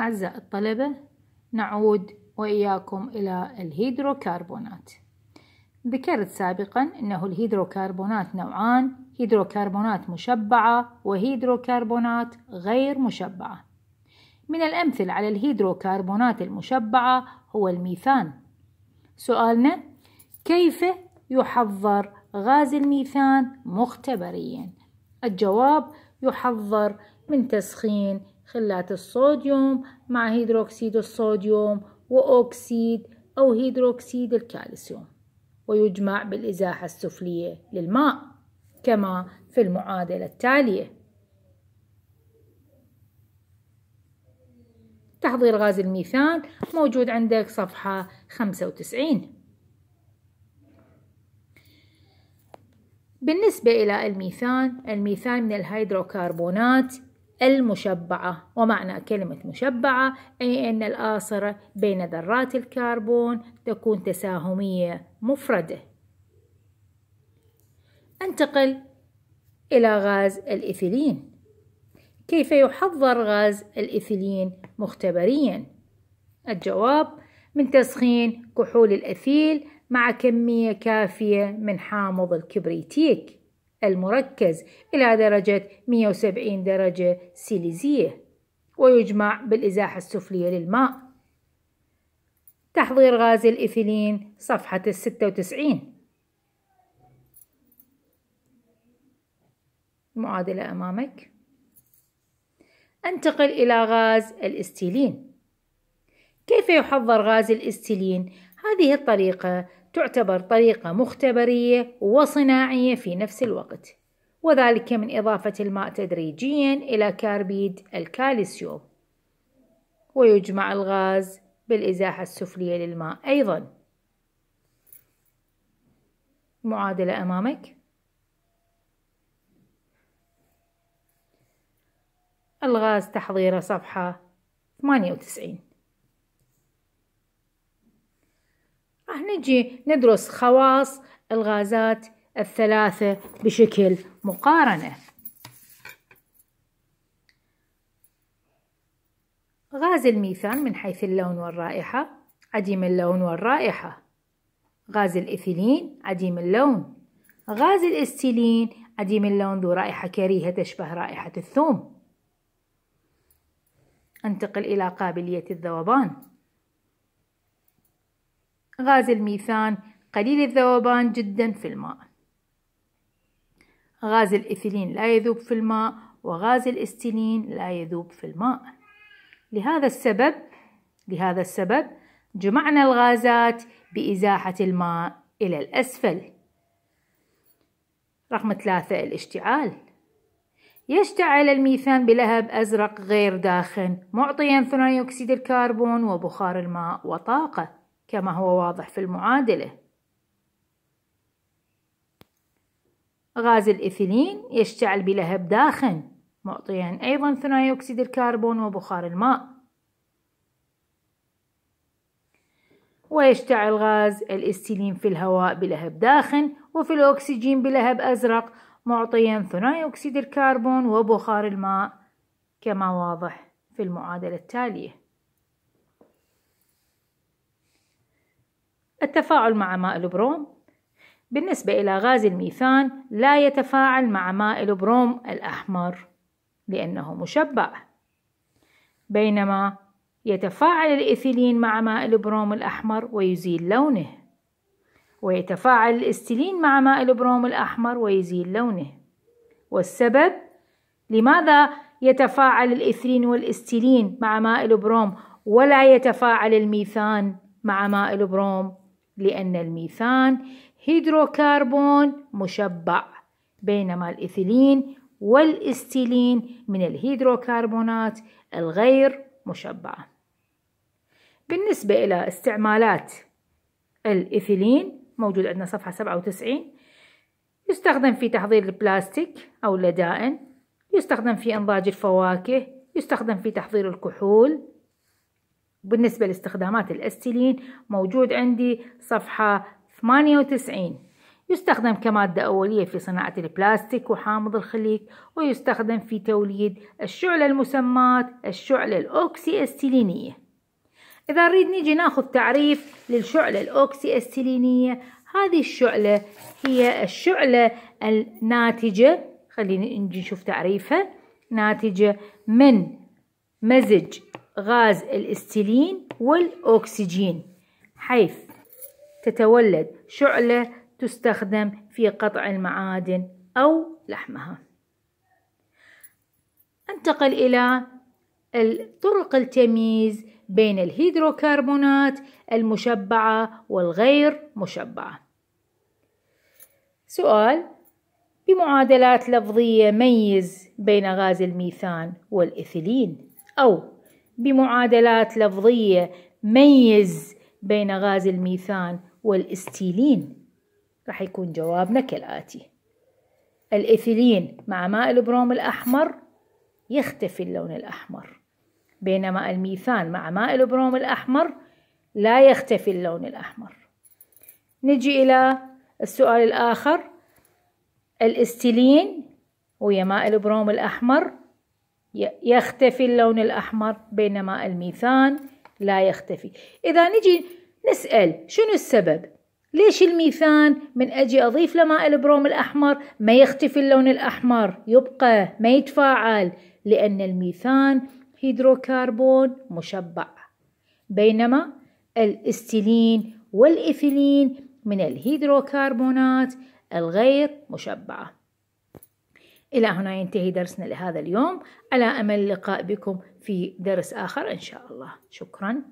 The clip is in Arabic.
أعزائي الطلبة نعود وإياكم إلى الهيدروكربونات ذكرت سابقا أنه الهيدروكربونات نوعان هيدروكربونات مشبعة وهيدروكربونات غير مشبعة من الأمثل على الهيدروكربونات المشبعة هو الميثان سؤالنا كيف يحضر غاز الميثان مختبريا الجواب يحضر من تسخين خلات الصوديوم مع هيدروكسيد الصوديوم وأوكسيد أو هيدروكسيد الكالسيوم ويجمع بالإزاحة السفلية للماء كما في المعادلة التالية تحضير غاز الميثان موجود عندك صفحة 95 بالنسبة إلى الميثان الميثان من الهيدروكربونات المشبعة ومعنى كلمة مشبعة أي أن الآصرة بين ذرات الكربون تكون تساهمية مفردة أنتقل إلى غاز الإثيلين كيف يحضر غاز الإثيلين مختبريا؟ الجواب من تسخين كحول الأثيل مع كمية كافية من حامض الكبريتيك المركز إلى درجة 170 درجة سيليزية ويجمع بالإزاحة السفلية للماء تحضير غاز الإيثيلين صفحة 96 المعادلة أمامك أنتقل إلى غاز الاستيلين كيف يحضر غاز الاستيلين؟ هذه الطريقة تعتبر طريقة مختبرية وصناعية في نفس الوقت وذلك من إضافة الماء تدريجيا إلى كاربيد الكالسيوم ويجمع الغاز بالإزاحة السفلية للماء أيضا معادلة أمامك الغاز تحضيره صفحة 98 نجي ندرس خواص الغازات الثلاثة بشكل مقارنة غاز الميثان من حيث اللون والرائحة عديم اللون والرائحة غاز الإثيلين عديم اللون غاز الاستيلين عديم اللون ذو رائحة كريهة تشبه رائحة الثوم انتقل إلى قابلية الذوبان غاز الميثان قليل الذوبان جدا في الماء غاز الإثيلين لا يذوب في الماء وغاز الاستيلين لا يذوب في الماء لهذا السبب لهذا السبب جمعنا الغازات بإزاحة الماء إلى الأسفل رقم ثلاثة الاشتعال يشتعل الميثان بلهب أزرق غير داخن معطيا ثاني أكسيد الكربون وبخار الماء وطاقة كما هو واضح في المعادلة غاز الإثيلين يشتعل بلهب داخن معطيا أيضا ثنائي أكسيد الكربون وبخار الماء ويشتعل غاز الاستيلين في الهواء بلهب داخن وفي الأكسجين بلهب أزرق معطيا ثنائي أكسيد الكربون وبخار الماء كما واضح في المعادلة التالية التفاعل مع ماء البروم بالنسبة إلى غاز الميثان لا يتفاعل مع ماء البروم الأحمر لأنه مشبع بينما يتفاعل الإيثيلين مع ماء البروم الأحمر ويزيل لونه ويتفاعل الاستيلين مع ماء البروم الأحمر ويزيل لونه والسبب لماذا يتفاعل الإيثيلين والاستيلين مع ماء البروم ولا يتفاعل الميثان مع ماء البروم لأن الميثان هيدروكربون مشبع بينما الإثيلين والاستيلين من الهيدروكربونات الغير مشبعة بالنسبة إلى استعمالات الإثيلين موجود عندنا صفحة 97 يستخدم في تحضير البلاستيك أو اللدائن يستخدم في إنضاج الفواكه يستخدم في تحضير الكحول بالنسبة لاستخدامات الأستيلين موجود عندي صفحة 98 يستخدم كمادة أولية في صناعة البلاستيك وحامض الخليك ويستخدم في توليد الشعلة المسمات الشعلة الأوكسي أستيلينية إذا نريد نيجي ناخذ تعريف للشعلة الأوكسي أستيلينية هذه الشعلة هي الشعلة الناتجة خلينا نجي نشوف تعريفها ناتجة من مزج غاز الاستيلين والأكسجين حيث تتولد شعلة تستخدم في قطع المعادن أو لحمها انتقل إلى طرق التمييز بين الهيدروكربونات المشبعة والغير مشبعة سؤال بمعادلات لفظية ميز بين غاز الميثان والإثيلين أو بمعادلات لفظية ميز بين غاز الميثان والاستيلين راح يكون جوابنا كالآتي الإيثيلين مع ماء البروم الأحمر يختفي اللون الأحمر بينما الميثان مع ماء البروم الأحمر لا يختفي اللون الأحمر نجي إلى السؤال الآخر الاستيلين ويا ماء البروم الأحمر يختفي اللون الأحمر بينما الميثان لا يختفي إذا نجي نسأل شنو السبب ليش الميثان من أجي أضيف لماء البروم الأحمر ما يختفي اللون الأحمر يبقى ما يتفاعل لأن الميثان هيدروكربون مشبع بينما الاستيلين والإيثيلين من الهيدروكربونات الغير مشبعة إلى هنا ينتهي درسنا لهذا اليوم على أمل اللقاء بكم في درس آخر إن شاء الله شكرا